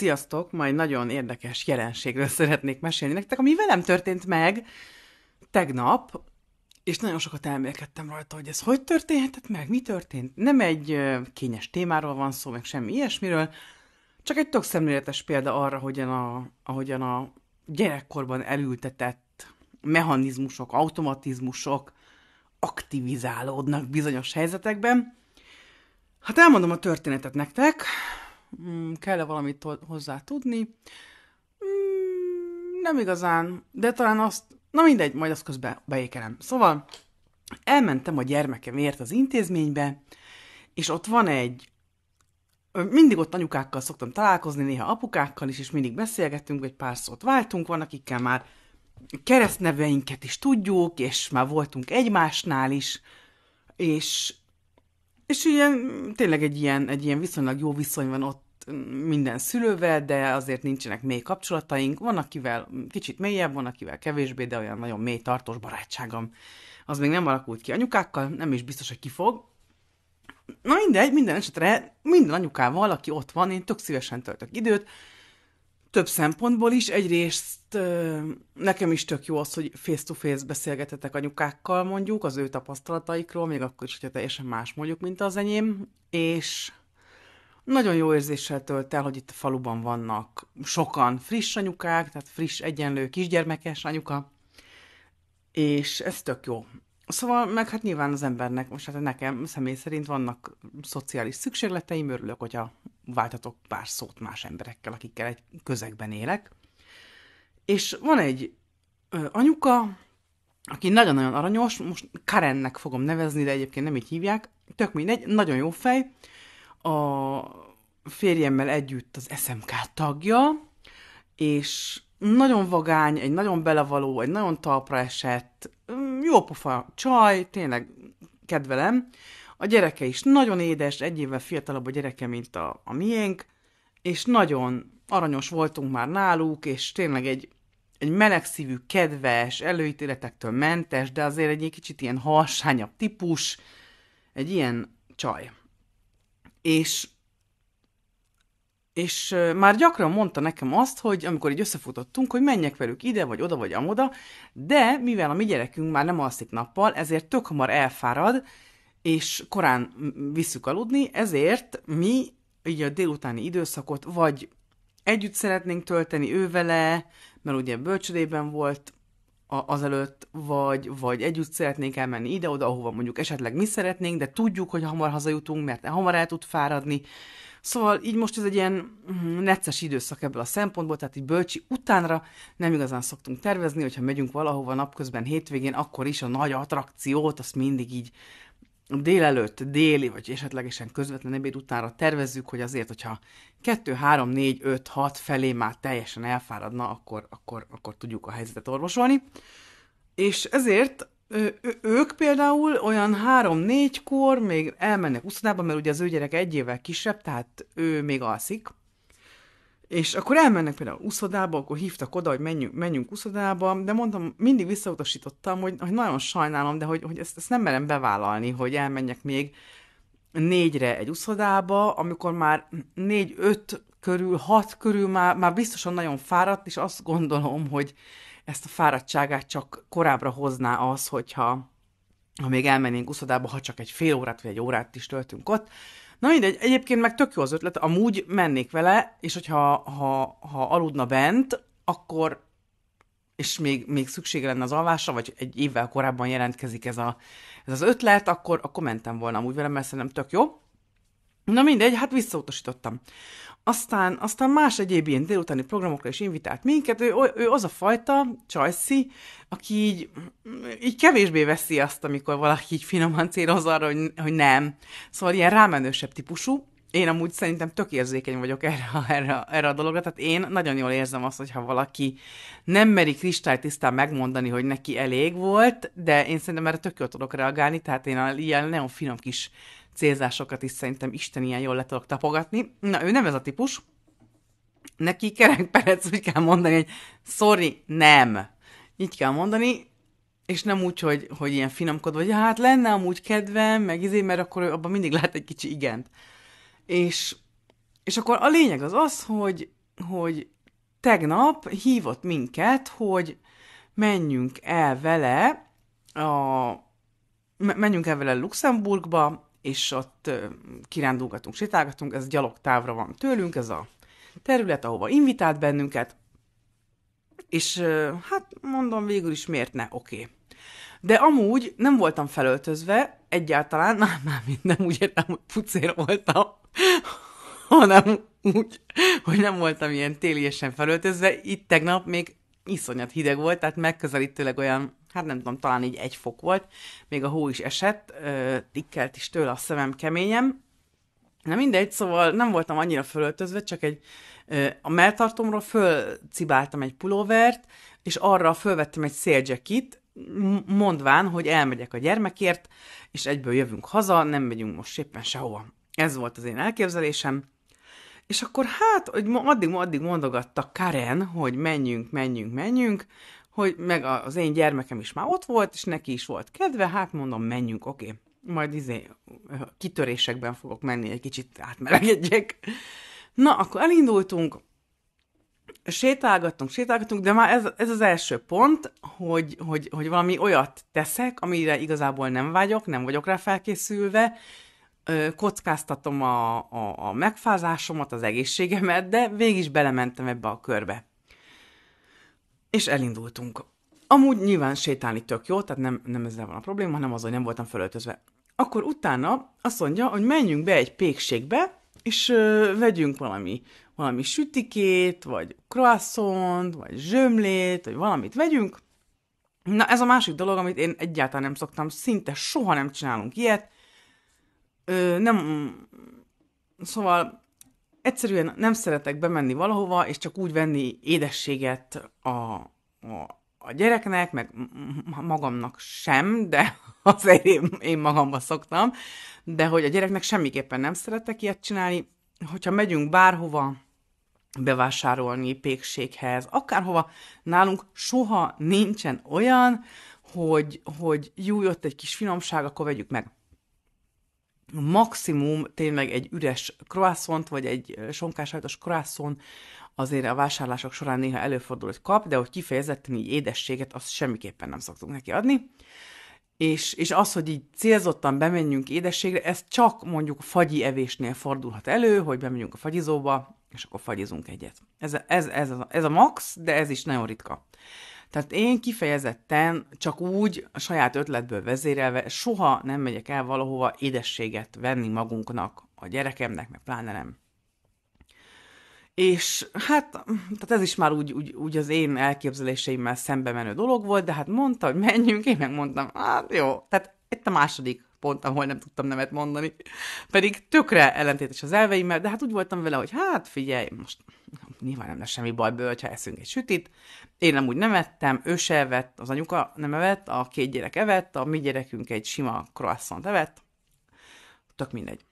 Sziasztok, majd nagyon érdekes jelenségről szeretnék mesélni nektek, ami velem történt meg tegnap, és nagyon sokat elmélkedtem rajta, hogy ez hogy történhetett meg, mi történt. Nem egy kényes témáról van szó, meg semmi ilyesmiről, csak egy tök szemléletes példa arra, hogyan a, ahogyan a gyerekkorban elültetett mechanizmusok, automatizmusok aktivizálódnak bizonyos helyzetekben. Hát elmondom a történetet nektek mm, kell-e valamit hozzá tudni. Mm, nem igazán, de talán azt, na mindegy, majd azt közben beékelem. Szóval elmentem a gyermekemért az intézménybe, és ott van egy, mindig ott anyukákkal szoktam találkozni, néha apukákkal is, és mindig beszélgettünk, egy pár szót váltunk, van akikkel már keresztneveinket is tudjuk, és már voltunk egymásnál is, és és ilyen, tényleg egy ilyen, egy ilyen viszonylag jó viszony van ott minden szülővel, de azért nincsenek mély kapcsolataink. Van, akivel kicsit mélyebb, van, akivel kevésbé, de olyan nagyon mély tartós barátságom. Az még nem alakult ki anyukákkal, nem is biztos, hogy ki fog. Na mindegy, minden esetre minden anyukával, aki ott van, én tök szívesen töltök időt, több szempontból is. Egyrészt nekem is tök jó az, hogy face-to-face beszélgetetek anyukákkal mondjuk, az ő tapasztalataikról, még akkor is, hogyha teljesen más mondjuk, mint az enyém, és nagyon jó érzéssel tölt el, hogy itt a faluban vannak sokan friss anyukák, tehát friss, egyenlő, kisgyermekes anyuka, és ez tök jó. Szóval meg hát nyilván az embernek, most hát nekem személy szerint vannak szociális szükségleteim, örülök, hogyha váltatok pár szót más emberekkel, akikkel egy közegben élek. És van egy ö, anyuka, aki nagyon-nagyon aranyos, most Karennek fogom nevezni, de egyébként nem így hívják, tök mindegy, nagyon jó fej, a férjemmel együtt az SMK tagja, és nagyon vagány, egy nagyon belevaló, egy nagyon talpra esett, jó pofa csaj, tényleg kedvelem. A gyereke is nagyon édes, egy évvel fiatalabb a gyereke, mint a, a miénk, és nagyon aranyos voltunk már náluk, és tényleg egy, egy melegszívű, kedves, előítéletektől mentes, de azért egy kicsit ilyen halsányabb típus, egy ilyen csaj. És és már gyakran mondta nekem azt, hogy amikor így összefutottunk, hogy menjek velük ide, vagy oda, vagy amoda, de mivel a mi gyerekünk már nem alszik nappal, ezért tök hamar elfárad, és korán visszük aludni, ezért mi így a délutáni időszakot vagy együtt szeretnénk tölteni ő vele, mert ugye bölcsödében volt a, azelőtt, vagy, vagy együtt szeretnénk elmenni ide-oda, ahova mondjuk esetleg mi szeretnénk, de tudjuk, hogy hamar hazajutunk, mert hamar el tud fáradni, Szóval így most ez egy ilyen mm, necces időszak ebből a szempontból, tehát így bölcsi utánra nem igazán szoktunk tervezni, hogyha megyünk valahova napközben, hétvégén, akkor is a nagy attrakciót, azt mindig így délelőtt, déli, vagy esetlegesen közvetlen ebéd utánra tervezzük, hogy azért, hogyha 2, 3, 4, 5, 6 felé már teljesen elfáradna, akkor, akkor, akkor tudjuk a helyzetet orvosolni. És ezért ő, ők például olyan három-négykor még elmennek uszodába, mert ugye az ő gyerek egy évvel kisebb, tehát ő még alszik. És akkor elmennek például uszodába, akkor hívtak oda, hogy menjünk, menjünk uszodába, de mondtam, mindig visszautasítottam, hogy, hogy nagyon sajnálom, de hogy, hogy ezt, ezt nem merem bevállalni, hogy elmenjek még négyre egy uszodába, amikor már négy-öt körül, hat körül már, már biztosan nagyon fáradt, és azt gondolom, hogy, ezt a fáradtságát csak korábbra hozná az, hogyha ha még elmennénk uszodába, ha csak egy fél órát vagy egy órát is töltünk ott. Na mindegy, egyébként meg tök jó az ötlet, amúgy mennék vele, és hogyha ha, ha aludna bent, akkor és még, még szüksége lenne az alvásra, vagy egy évvel korábban jelentkezik ez, a, ez az ötlet, akkor, akkor mentem volna amúgy velem, mert szerintem tök jó. Na mindegy, hát visszautasítottam. Aztán, aztán más egyéb ilyen délutáni programokra is invitált minket, ő, ő az a fajta, Csajci, aki így, így kevésbé veszi azt, amikor valaki így finoman céloz arra, hogy, hogy nem. Szóval ilyen rámenősebb típusú, én amúgy szerintem tök érzékeny vagyok erre, erre, erre a dologra, tehát én nagyon jól érzem azt, hogyha valaki nem meri kristálytisztán megmondani, hogy neki elég volt, de én szerintem erre tök jól tudok reagálni, tehát én a, ilyen nagyon finom kis célzásokat is szerintem Isten ilyen jól le tudok tapogatni. Na, ő nem ez a típus. Neki kerek perec úgy kell mondani, hogy sorry, nem. Így kell mondani, és nem úgy, hogy, hogy ilyen finomkodva, hogy hát lenne amúgy kedvem, meg izé, mert akkor abban mindig lehet egy kicsi igent. És, és akkor a lényeg az az, hogy, hogy tegnap hívott minket, hogy menjünk el vele a, menjünk el vele Luxemburgba, és ott kirándulgatunk, sétálgatunk, ez gyalog távra van tőlünk, ez a terület, ahova invitált bennünket, és hát mondom végül is, miért ne, oké. Okay. De amúgy nem voltam felöltözve, egyáltalán, nem már nem úgy értem, hogy pucér voltam, hanem úgy, hogy nem voltam ilyen téliesen felöltözve. Itt tegnap még iszonyat hideg volt, tehát megközelítőleg olyan hát nem tudom, talán így egy fok volt, még a hó is esett, tikkelt is tőle a szemem keményem. Na mindegy, szóval nem voltam annyira fölöltözve, csak egy a melltartomról fölcibáltam egy pulóvert, és arra fölvettem egy széljekit, mondván, hogy elmegyek a gyermekért, és egyből jövünk haza, nem megyünk most éppen sehova. Ez volt az én elképzelésem. És akkor hát, hogy addig, addig mondogatta Karen, hogy menjünk, menjünk, menjünk, hogy meg az én gyermekem is már ott volt, és neki is volt kedve, hát mondom, menjünk, oké. Okay. Majd izé, kitörésekben fogok menni, egy kicsit átmelegedjek. Na, akkor elindultunk, sétálgattunk, sétálgattunk, de már ez, ez az első pont, hogy, hogy, hogy valami olyat teszek, amire igazából nem vágyok, nem vagyok rá felkészülve, kockáztatom a, a, a megfázásomat, az egészségemet, de végig is belementem ebbe a körbe és elindultunk. Amúgy nyilván sétálni tök jó, tehát nem, nem ezzel van a probléma, hanem az, hogy nem voltam fölöltözve. Akkor utána azt mondja, hogy menjünk be egy pékségbe, és ö, vegyünk valami, valami sütikét, vagy croissant, vagy zsömlét, vagy valamit vegyünk. Na ez a másik dolog, amit én egyáltalán nem szoktam, szinte soha nem csinálunk ilyet. Ö, nem... Mm, szóval egyszerűen nem szeretek bemenni valahova, és csak úgy venni édességet a, a, a gyereknek, meg magamnak sem, de azért én, én magamba szoktam, de hogy a gyereknek semmiképpen nem szeretek ilyet csinálni. Hogyha megyünk bárhova, bevásárolni pékséghez, akárhova, nálunk soha nincsen olyan, hogy, hogy jó, jött egy kis finomság, akkor vegyük meg maximum tényleg egy üres croissant, vagy egy sonkásajtos croissant, azért a vásárlások során néha előfordul, hogy kap, de hogy kifejezetten így édességet, azt semmiképpen nem szoktunk neki adni. És, és az, hogy így célzottan bemenjünk édességre, ez csak mondjuk fagyi evésnél fordulhat elő, hogy bemegyünk a fagyizóba, és akkor fagyizunk egyet. Ez, ez, ez, ez, a, ez a max, de ez is nagyon ritka. Tehát én kifejezetten csak úgy a saját ötletből vezérelve soha nem megyek el valahova édességet venni magunknak, a gyerekemnek, meg pláne nem. És hát, tehát ez is már úgy, úgy, úgy az én elképzeléseimmel szembe menő dolog volt, de hát mondta, hogy menjünk, én megmondtam, hát jó. Tehát itt a második pont ahol nem tudtam nemet mondani. Pedig tökre ellentétes az elveimmel, de hát úgy voltam vele, hogy hát figyelj, most nyilván nem lesz semmi baj bőle, ha eszünk egy sütit. Én nem úgy nem ettem, ő se evett, az anyuka nem evett, a két gyerek evett, a mi gyerekünk egy sima croissant evett. Tök mindegy.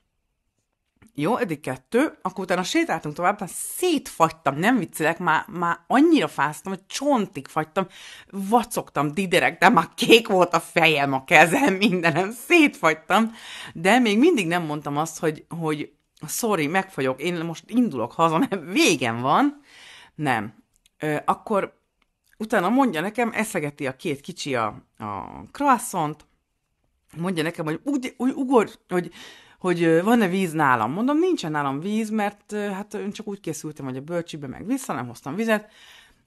Jó, eddig kettő, akkor utána sétáltunk tovább, utána szétfagytam, nem viccelek, már, már annyira fáztam, hogy csontig fagytam, vacogtam, diderek, de már kék volt a fejem, a kezem, mindenem, szétfagytam, de még mindig nem mondtam azt, hogy, hogy sorry, megfagyok, én most indulok haza, mert végem van. Nem. Ö, akkor utána mondja nekem, eszegeti a két kicsi a, a croissant, mondja nekem, hogy úgy, úgy ugor, hogy hogy van-e víz nálam. Mondom, nincsen nálam víz, mert hát én csak úgy készültem, hogy a bölcsibe meg vissza, nem hoztam vizet.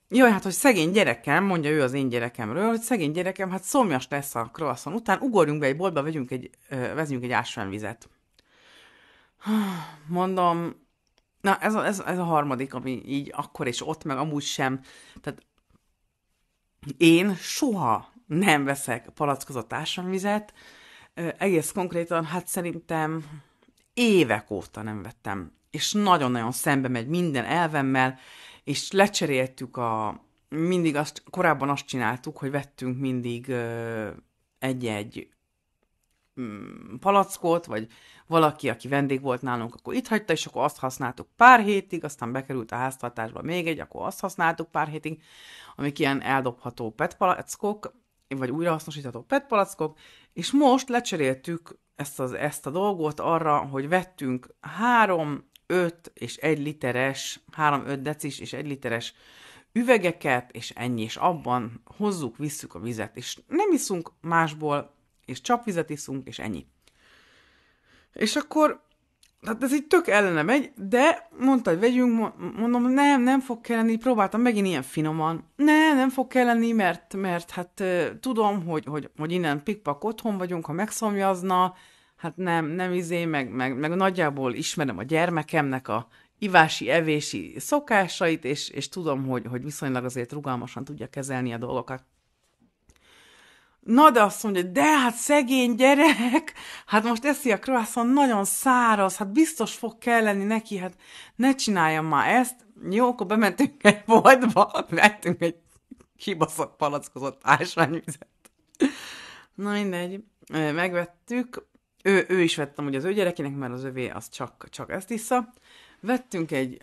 Jaj, hát, hogy szegény gyerekem, mondja ő az én gyerekemről, hogy szegény gyerekem, hát szomjas lesz a croissant után, ugorjunk be egy boltba, vegyünk egy, vezünk egy ásványvizet. Mondom, na ez a, ez, ez a harmadik, ami így akkor és ott, meg amúgy sem. Tehát én soha nem veszek palackozott ásványvizet, egész konkrétan, hát szerintem évek óta nem vettem, és nagyon-nagyon szembe megy minden elvemmel, és lecseréltük a, mindig azt, korábban azt csináltuk, hogy vettünk mindig egy-egy mm, palackot, vagy valaki, aki vendég volt nálunk, akkor itt hagyta, és akkor azt használtuk pár hétig, aztán bekerült a háztartásba még egy, akkor azt használtuk pár hétig, amik ilyen eldobható petpalackok, vagy újrahasznosítható PET palackok, és most lecseréltük ezt, az, ezt a dolgot arra, hogy vettünk 3, 5 és 1 literes, 3-5 decis és 1 literes üvegeket, és ennyi, és abban hozzuk, visszük a vizet, és nem iszunk másból, és csapvizet iszunk, és ennyi. És akkor tehát ez így tök ellene megy, de mondta, hogy vegyünk, mondom, nem, nem fog kelleni, próbáltam megint ilyen finoman. Nem, nem fog kelleni, mert, mert hát tudom, hogy, hogy, hogy innen pikpak otthon vagyunk, ha megszomjazna, hát nem, nem izé, meg, meg, meg nagyjából ismerem a gyermekemnek a ivási, evési szokásait, és, és tudom, hogy, hogy viszonylag azért rugalmasan tudja kezelni a dolgokat. Na de azt mondja, de hát szegény gyerek, hát most eszi a croissant nagyon száraz, hát biztos fog kelleni neki, hát ne csináljam már ezt. Jó, akkor bementünk egy boltba, vettünk egy kibaszott palackozott ásványvizet. Na mindegy, megvettük. Ő, ő is vettem ugye az ő gyerekének, mert az övé az csak, csak ezt vissza. Vettünk egy,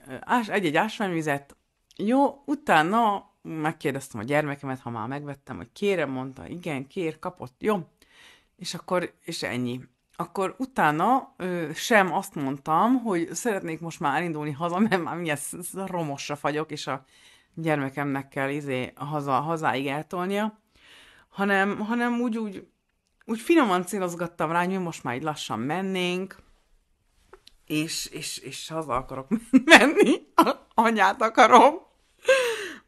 egy-egy ásványvizet, jó, utána megkérdeztem a gyermekemet, ha már megvettem, hogy kérem, mondta, igen, kér, kapott, jó. És akkor, és ennyi. Akkor utána ö, sem azt mondtam, hogy szeretnék most már elindulni haza, mert már milyen romosra fagyok, és a gyermekemnek kell izé haza, hazáig eltolnia, hanem, hanem úgy, úgy, úgy finoman célozgattam rá, hogy most már így lassan mennénk, és, és, és haza akarok menni, anyát akarom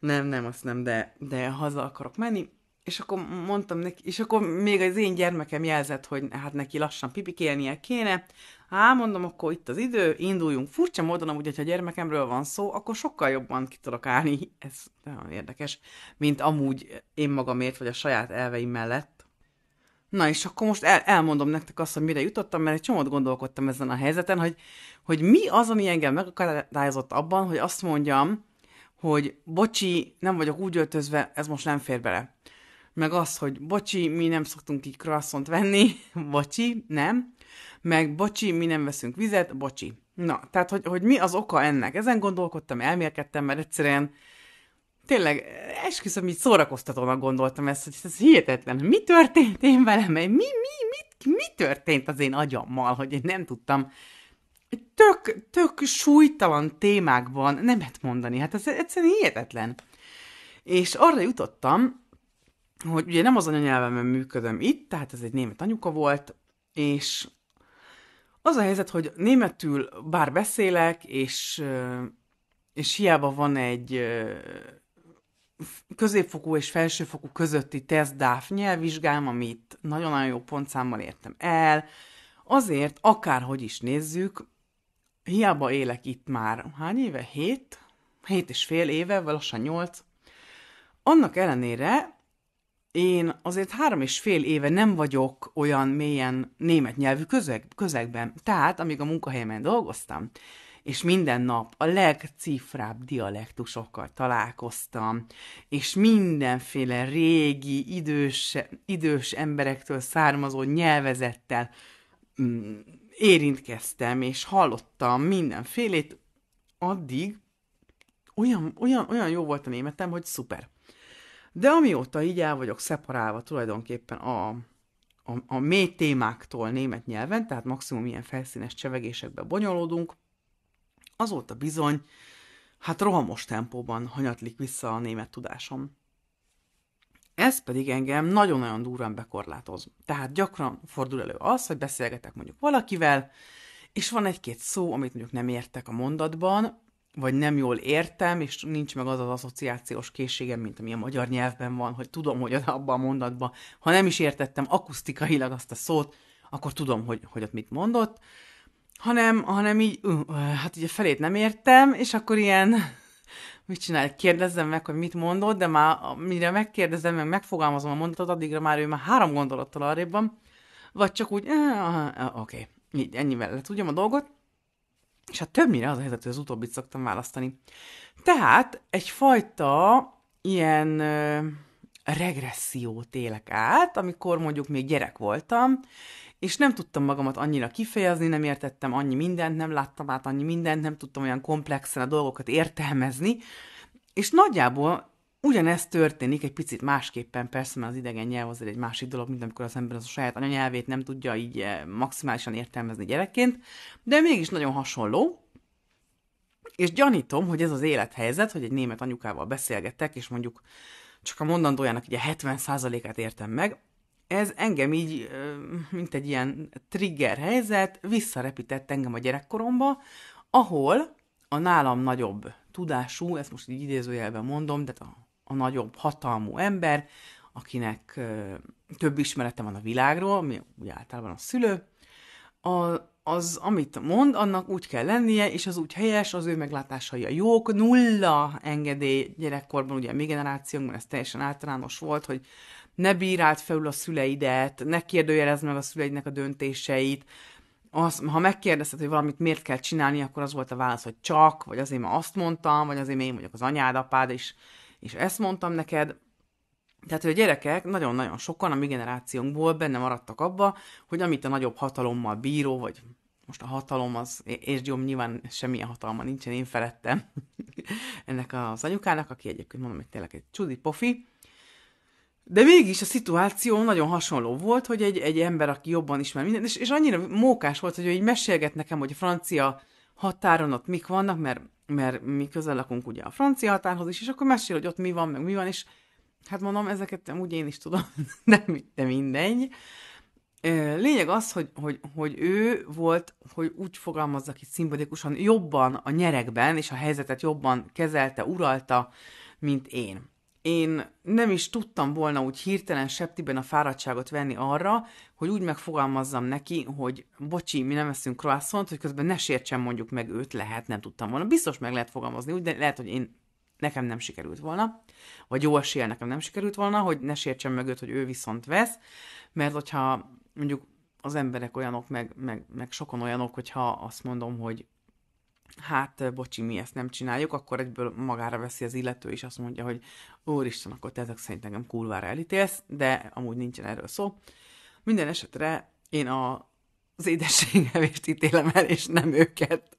nem, nem, azt nem, de, de haza akarok menni, és akkor mondtam neki, és akkor még az én gyermekem jelzett, hogy hát neki lassan pipikélnie kéne. Á, mondom, akkor itt az idő, induljunk. Furcsa módon amúgy, hogyha gyermekemről van szó, akkor sokkal jobban ki tudok állni, ez nagyon érdekes, mint amúgy én magamért, vagy a saját elveim mellett. Na és akkor most el, elmondom nektek azt, hogy mire jutottam, mert egy csomót gondolkodtam ezen a helyzeten, hogy, hogy mi az, ami engem megakadályozott abban, hogy azt mondjam, hogy bocsi, nem vagyok úgy öltözve, ez most nem fér bele. Meg azt, hogy bocsi, mi nem szoktunk így croissant venni, bocsi, nem. Meg bocsi, mi nem veszünk vizet, bocsi. Na, tehát, hogy, hogy mi az oka ennek? Ezen gondolkodtam, elmélkedtem, mert egyszerűen tényleg esküszöm, így szórakoztatónak gondoltam ezt, hogy ez hihetetlen. Mi történt én velem? Mi, mi, mi, mi történt az én agyammal, hogy én nem tudtam tök, tök súlytalan témákban nemet mondani. Hát ez egyszerűen hihetetlen. És arra jutottam, hogy ugye nem az anyanyelvemben működöm itt, tehát ez egy német anyuka volt, és az a helyzet, hogy németül bár beszélek, és, és hiába van egy középfokú és felsőfokú közötti tesztdáf nyelvvizsgám, amit nagyon-nagyon jó pontszámmal értem el, azért akárhogy is nézzük, hiába élek itt már, hány éve? Hét? Hét és fél éve, vagy nyolc. Annak ellenére én azért három és fél éve nem vagyok olyan mélyen német nyelvű közeg, közegben. Tehát, amíg a munkahelyemen dolgoztam, és minden nap a legcifrább dialektusokkal találkoztam, és mindenféle régi, idős, idős emberektől származó nyelvezettel mm, érintkeztem, és hallottam mindenfélét, addig olyan, olyan, olyan jó volt a németem, hogy szuper. De amióta így el vagyok szeparálva tulajdonképpen a, a, a mély témáktól német nyelven, tehát maximum ilyen felszínes csevegésekbe bonyolódunk, azóta bizony, hát rohamos tempóban hanyatlik vissza a német tudásom. Ez pedig engem nagyon-nagyon durván bekorlátoz. Tehát gyakran fordul elő az, hogy beszélgetek mondjuk valakivel, és van egy-két szó, amit mondjuk nem értek a mondatban, vagy nem jól értem, és nincs meg az az asszociációs készségem, mint ami a magyar nyelvben van, hogy tudom, hogy az abban a mondatban, ha nem is értettem akusztikailag azt a szót, akkor tudom, hogy, hogy ott mit mondott, hanem, hanem így, hát ugye felét nem értem, és akkor ilyen mit csinál? Kérdezzem meg, hogy mit mondod, de már mire megkérdezem, meg megfogalmazom a mondatot, addigra már ő már három gondolattal arrébb van, vagy csak úgy, eh, eh, oké, okay. ennyivel le tudjam a dolgot, és hát többnyire az a helyzet, hogy az utóbbit szoktam választani. Tehát egyfajta ilyen ö, regressziót élek át, amikor mondjuk még gyerek voltam, és nem tudtam magamat annyira kifejezni, nem értettem annyi mindent, nem láttam át annyi mindent, nem tudtam olyan komplexen a dolgokat értelmezni, és nagyjából ugyanezt történik egy picit másképpen, persze, mert az idegen nyelv azért egy másik dolog, mint amikor az ember az a saját anyanyelvét nem tudja így eh, maximálisan értelmezni gyerekként, de mégis nagyon hasonló, és gyanítom, hogy ez az élethelyzet, hogy egy német anyukával beszélgetek, és mondjuk csak a mondandójának ugye 70%-át értem meg, ez engem így, mint egy ilyen trigger helyzet, visszarepített engem a gyerekkoromba, ahol a nálam nagyobb tudású, ezt most így idézőjelben mondom, de a, a nagyobb hatalmú ember, akinek több ismerete van a világról, ami úgy általában a szülő, a, az, amit mond, annak úgy kell lennie, és az úgy helyes, az ő meglátásai a jók, nulla engedély gyerekkorban, ugye a mi generációnkban ez teljesen általános volt, hogy ne bíráld felül a szüleidet, ne kérdőjelezd meg a szüleidnek a döntéseit, az, ha megkérdezted, hogy valamit miért kell csinálni, akkor az volt a válasz, hogy csak, vagy azért, én azt mondtam, vagy azért, én vagyok az anyád, apád, és, és ezt mondtam neked. Tehát, hogy a gyerekek nagyon-nagyon sokan a mi generációnkból benne maradtak abba, hogy amit a nagyobb hatalommal bíró, vagy most a hatalom az, és gyom nyilván semmilyen hatalma nincsen, én felettem ennek az anyukának, aki egyébként mondom, hogy tényleg egy csudi pofi, de mégis a szituáció nagyon hasonló volt, hogy egy, egy ember, aki jobban ismer mindent, és, és annyira mókás volt, hogy ő így mesélget nekem, hogy a francia határon ott mik vannak, mert, mert mi közel lakunk ugye a francia határhoz is, és akkor mesél, hogy ott mi van, meg mi van, és hát mondom, ezeket úgy én is tudom, de, de mindegy. Lényeg az, hogy, hogy, hogy ő volt, hogy úgy fogalmazzak itt szimbolikusan, jobban a nyerekben, és a helyzetet jobban kezelte, uralta, mint én én nem is tudtam volna úgy hirtelen septiben a fáradtságot venni arra, hogy úgy megfogalmazzam neki, hogy bocsi, mi nem eszünk croissant, hogy közben ne sértsem mondjuk meg őt, lehet, nem tudtam volna. Biztos meg lehet fogalmazni úgy, de lehet, hogy én nekem nem sikerült volna, vagy jó esélye nekem nem sikerült volna, hogy ne sértsem meg őt, hogy ő viszont vesz, mert hogyha mondjuk az emberek olyanok, meg, meg, meg sokan olyanok, hogyha azt mondom, hogy hát bocsi, mi ezt nem csináljuk, akkor egyből magára veszi az illető, és azt mondja, hogy úristen, akkor te ezek szerint engem kulvára elítélsz, de amúgy nincsen erről szó. Minden esetre én a, az édességevést ítélem el, és nem őket.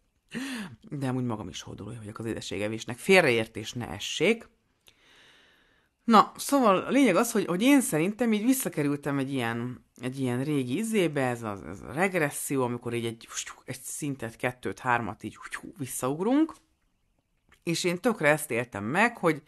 De amúgy magam is hódoló vagyok az édességevésnek. Félreértés ne essék. Na, szóval a lényeg az, hogy, hogy én szerintem így visszakerültem egy ilyen, egy ilyen régi izébe, ez a, ez a regresszió, amikor így egy, egy szintet, kettőt, hármat így visszaugrunk, és én tökre ezt éltem meg, hogy,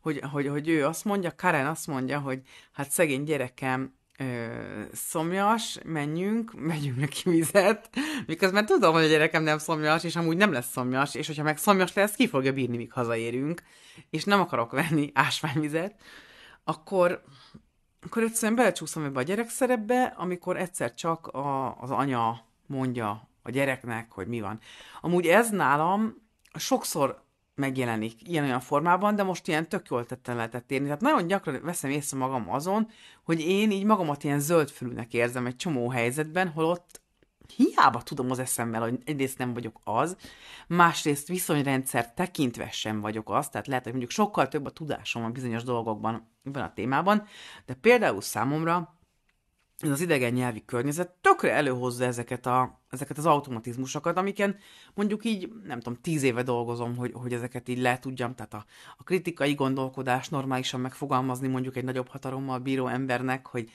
hogy, hogy, hogy ő azt mondja, Karen azt mondja, hogy hát szegény gyerekem ö, szomjas, menjünk, megyünk neki vizet, miközben tudom, hogy a gyerekem nem szomjas, és amúgy nem lesz szomjas, és hogyha meg szomjas lesz, ki fogja bírni, míg hazaérünk, és nem akarok venni ásványvizet, akkor, akkor egyszerűen belecsúszom ebbe a szerepbe, amikor egyszer csak a, az anya mondja a gyereknek, hogy mi van. Amúgy ez nálam sokszor megjelenik ilyen-olyan formában, de most ilyen tök jól tetten lehetett érni. Tehát nagyon gyakran veszem észre magam azon, hogy én így magamat ilyen zöldfülűnek érzem egy csomó helyzetben, holott hiába tudom az eszemmel, hogy egyrészt nem vagyok az, másrészt viszonyrendszer tekintve sem vagyok az, tehát lehet, hogy mondjuk sokkal több a tudásom van bizonyos dolgokban, van a témában, de például számomra ez az idegen nyelvi környezet tökre előhozza ezeket, a, ezeket az automatizmusokat, amiken mondjuk így, nem tudom, tíz éve dolgozom, hogy, hogy ezeket így le tudjam, tehát a, a kritikai gondolkodás normálisan megfogalmazni mondjuk egy nagyobb hatalommal bíró embernek, hogy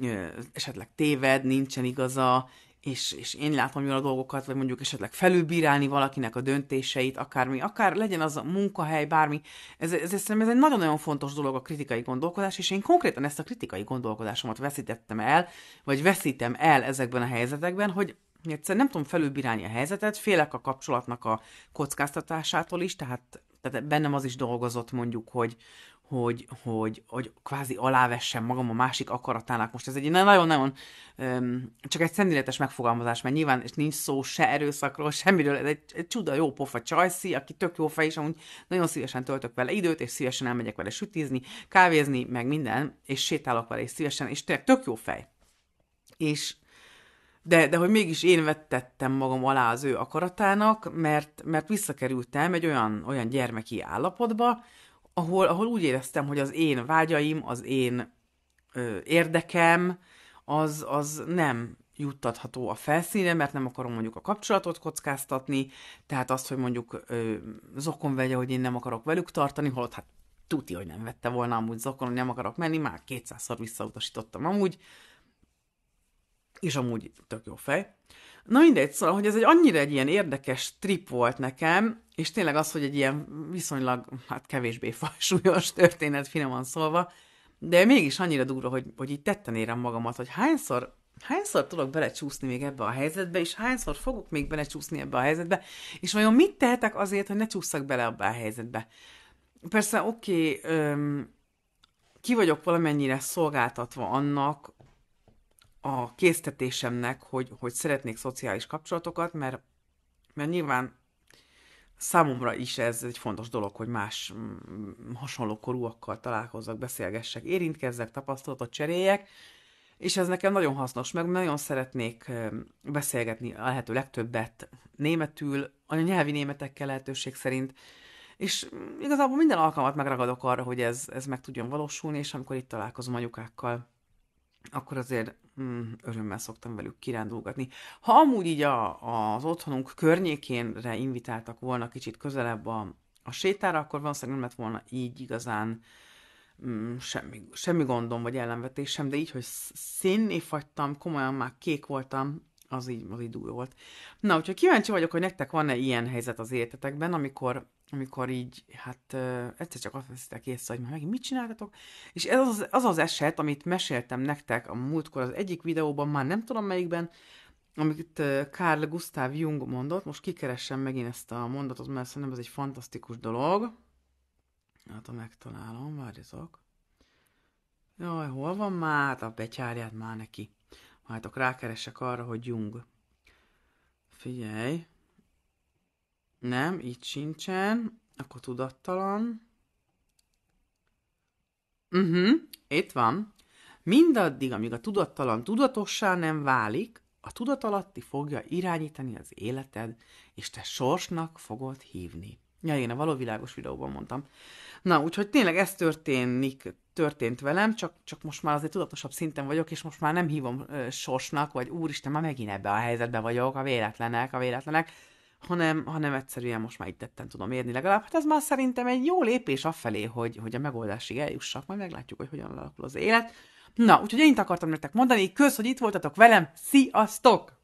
ö, esetleg téved, nincsen igaza, és, és én látom jól a dolgokat, vagy mondjuk esetleg felülbírálni valakinek a döntéseit, akármi, akár legyen az a munkahely, bármi. Ez, ez, ez, ez egy nagyon-nagyon fontos dolog a kritikai gondolkodás, és én konkrétan ezt a kritikai gondolkodásomat veszítettem el, vagy veszítem el ezekben a helyzetekben, hogy egyszerűen nem tudom felülbírálni a helyzetet, félek a kapcsolatnak a kockáztatásától is, tehát, tehát bennem az is dolgozott mondjuk, hogy, hogy, hogy, hogy kvázi alávessem magam a másik akaratának. Most ez egy nagyon-nagyon csak egy szemléletes megfogalmazás, mert nyilván és nincs szó se erőszakról, semmiről. Ez egy, egy csuda jó pofa csajszi, aki tök jó fej, és amúgy nagyon szívesen töltök vele időt, és szívesen elmegyek vele sütizni, kávézni, meg minden, és sétálok vele, és szívesen, és tényleg tök jó fej. És de, de hogy mégis én vettettem magam alá az ő akaratának, mert, mert visszakerültem egy olyan, olyan gyermeki állapotba, ahol, ahol úgy éreztem, hogy az én vágyaim, az én ö, érdekem, az, az nem juttatható a felszínre, mert nem akarom mondjuk a kapcsolatot kockáztatni, tehát azt, hogy mondjuk ö, zokon vegye, hogy én nem akarok velük tartani, holott hát tuti, hogy nem vette volna amúgy zokon, hogy nem akarok menni, már kétszázszor visszautasítottam amúgy, és amúgy tök jó fej. Na mindegy, szóval, hogy ez egy annyira egy ilyen érdekes trip volt nekem, és tényleg az, hogy egy ilyen viszonylag, hát kevésbé fajsúlyos történet, finoman szólva, de mégis annyira durva, hogy, hogy így tetten érem magamat, hogy hányszor, hányszor tudok belecsúszni még ebbe a helyzetbe, és hányszor fogok még belecsúszni ebbe a helyzetbe, és vajon mit tehetek azért, hogy ne csúszszak bele abba a helyzetbe. Persze, oké, okay, ki vagyok valamennyire szolgáltatva annak, a késztetésemnek, hogy, hogy szeretnék szociális kapcsolatokat, mert, mert nyilván számomra is ez egy fontos dolog, hogy más mm, hasonló korúakkal találkozzak, beszélgessek, érintkezzek, tapasztalatot cseréljek, és ez nekem nagyon hasznos, meg nagyon szeretnék beszélgetni a lehető legtöbbet németül, a nyelvi németekkel lehetőség szerint, és mm, igazából minden alkalmat megragadok arra, hogy ez, ez meg tudjon valósulni, és amikor itt találkozom anyukákkal, akkor azért Mm, örömmel szoktam velük kirándulgatni. Ha amúgy így a, az otthonunk környékénre invitáltak volna kicsit közelebb a, a sétára, akkor van nem lett volna így igazán mm, semmi, semmi gondom vagy ellenvetésem, de így, hogy színné fagytam, komolyan már kék voltam, az így, az így durva volt. Na, úgyhogy kíváncsi vagyok, hogy nektek van-e ilyen helyzet az életetekben, amikor amikor így, hát egyszer csak azt veszitek észre, hogy már megint mit csináltatok, és ez az, az az eset, amit meséltem nektek a múltkor az egyik videóban, már nem tudom melyikben, amit Carl Gustav Jung mondott, most kikeressem megint ezt a mondatot, mert szerintem ez egy fantasztikus dolog. Hát, ha megtalálom, várjatok. Jaj, hol van már? Hát a betyárját már neki. Hát, rákeresek arra, hogy Jung. Figyelj, nem, így sincsen. Akkor tudattalan. Uh-huh, itt van. Mindaddig, amíg a tudattalan tudatossá nem válik, a tudatalatti fogja irányítani az életed, és te sorsnak fogod hívni. Ja, én a való világos videóban mondtam. Na, úgyhogy tényleg ez történik, történt velem, csak, csak most már azért tudatosabb szinten vagyok, és most már nem hívom ö, sorsnak, vagy úristen, már megint ebbe a helyzetbe vagyok, a véletlenek, a véletlenek hanem, hanem egyszerűen most már itt tetten tudom érni legalább. Hát ez már szerintem egy jó lépés afelé, hogy, hogy a megoldásig eljussak, majd meglátjuk, hogy hogyan alakul az élet. Na, úgyhogy én akartam nektek mondani, kösz, hogy itt voltatok velem, sziasztok!